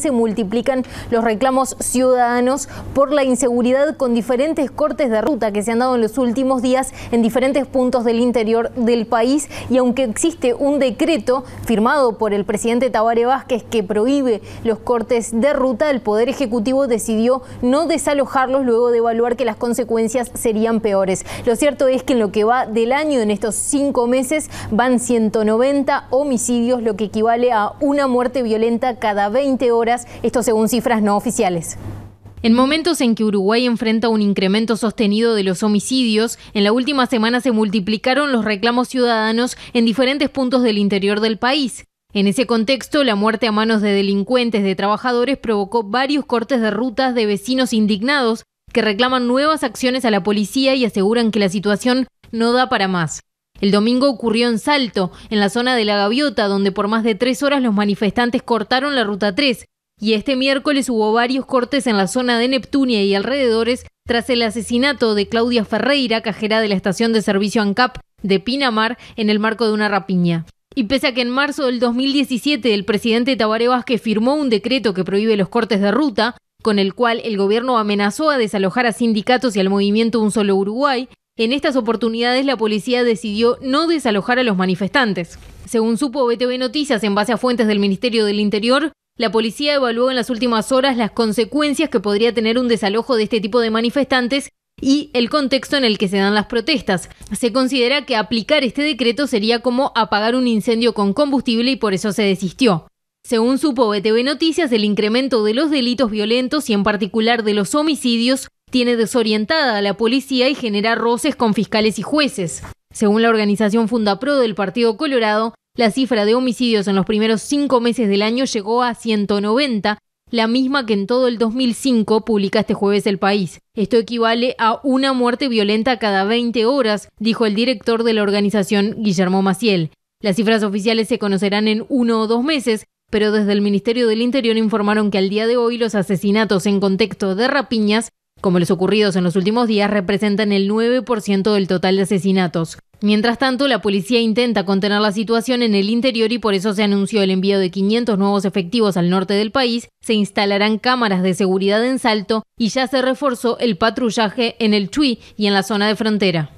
se multiplican los reclamos ciudadanos por la inseguridad con diferentes cortes de ruta que se han dado en los últimos días en diferentes puntos del interior del país y aunque existe un decreto firmado por el presidente Tabare Vázquez que prohíbe los cortes de ruta, el Poder Ejecutivo decidió no desalojarlos luego de evaluar que las consecuencias serían peores. Lo cierto es que en lo que va del año, en estos cinco meses, van 190 homicidios, lo que equivale a una muerte violenta cada 20 horas esto según cifras no oficiales. En momentos en que Uruguay enfrenta un incremento sostenido de los homicidios, en la última semana se multiplicaron los reclamos ciudadanos en diferentes puntos del interior del país. En ese contexto, la muerte a manos de delincuentes de trabajadores provocó varios cortes de rutas de vecinos indignados que reclaman nuevas acciones a la policía y aseguran que la situación no da para más. El domingo ocurrió en Salto, en la zona de la Gaviota, donde por más de tres horas los manifestantes cortaron la Ruta 3, y este miércoles hubo varios cortes en la zona de Neptunia y alrededores tras el asesinato de Claudia Ferreira, cajera de la estación de servicio ANCAP de Pinamar, en el marco de una rapiña. Y pese a que en marzo del 2017 el presidente Tabaré Vázquez firmó un decreto que prohíbe los cortes de ruta, con el cual el gobierno amenazó a desalojar a sindicatos y al movimiento Un Solo Uruguay, en estas oportunidades la policía decidió no desalojar a los manifestantes. Según supo BTV Noticias, en base a fuentes del Ministerio del Interior, la policía evaluó en las últimas horas las consecuencias que podría tener un desalojo de este tipo de manifestantes y el contexto en el que se dan las protestas. Se considera que aplicar este decreto sería como apagar un incendio con combustible y por eso se desistió. Según supo BTV e Noticias, el incremento de los delitos violentos y en particular de los homicidios tiene desorientada a la policía y genera roces con fiscales y jueces. Según la organización Fundapro del Partido Colorado, la cifra de homicidios en los primeros cinco meses del año llegó a 190, la misma que en todo el 2005 publica este jueves El País. Esto equivale a una muerte violenta cada 20 horas, dijo el director de la organización, Guillermo Maciel. Las cifras oficiales se conocerán en uno o dos meses, pero desde el Ministerio del Interior informaron que al día de hoy los asesinatos en contexto de rapiñas, como los ocurridos en los últimos días, representan el 9% del total de asesinatos. Mientras tanto, la policía intenta contener la situación en el interior y por eso se anunció el envío de 500 nuevos efectivos al norte del país, se instalarán cámaras de seguridad en Salto y ya se reforzó el patrullaje en el Chuy y en la zona de frontera.